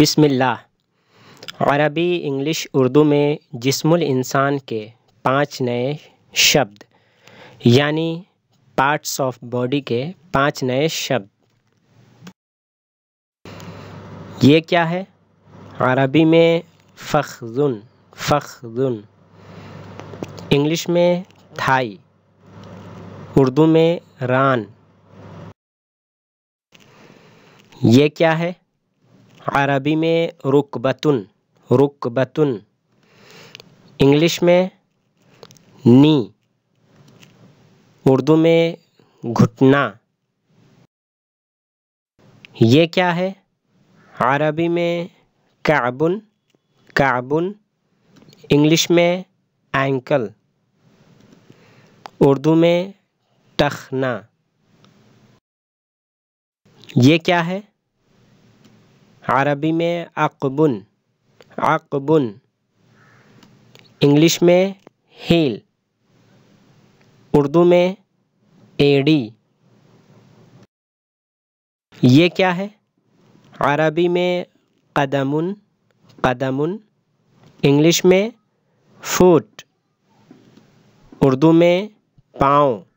बिस्मिल्लाह अरबी इंग्लिश उर्दू में जिस्मुल इंसान के पांच नए शब्द यानी पार्ट्स ऑफ बॉडी के पांच नए शब्द ये क्या है अरबी में फ़खजुन फ़खजुन इंग्लिश में थाई उर्दू में रान ये क्या है अरबी में रुकबतुन रुकबतुन इंग्लिश में नी उर्दू में घुटना ये क्या है अरबी में काबुन काबुन इंग्लिश में एंकल उर्दू में टखना ये क्या है अरबी में अकबन अकबुन इंग्लिश में हील उर्दू में एडी ये क्या है अरबी में कदमुन कदमुन इंग्लिश में फूट उर्दू में पाँव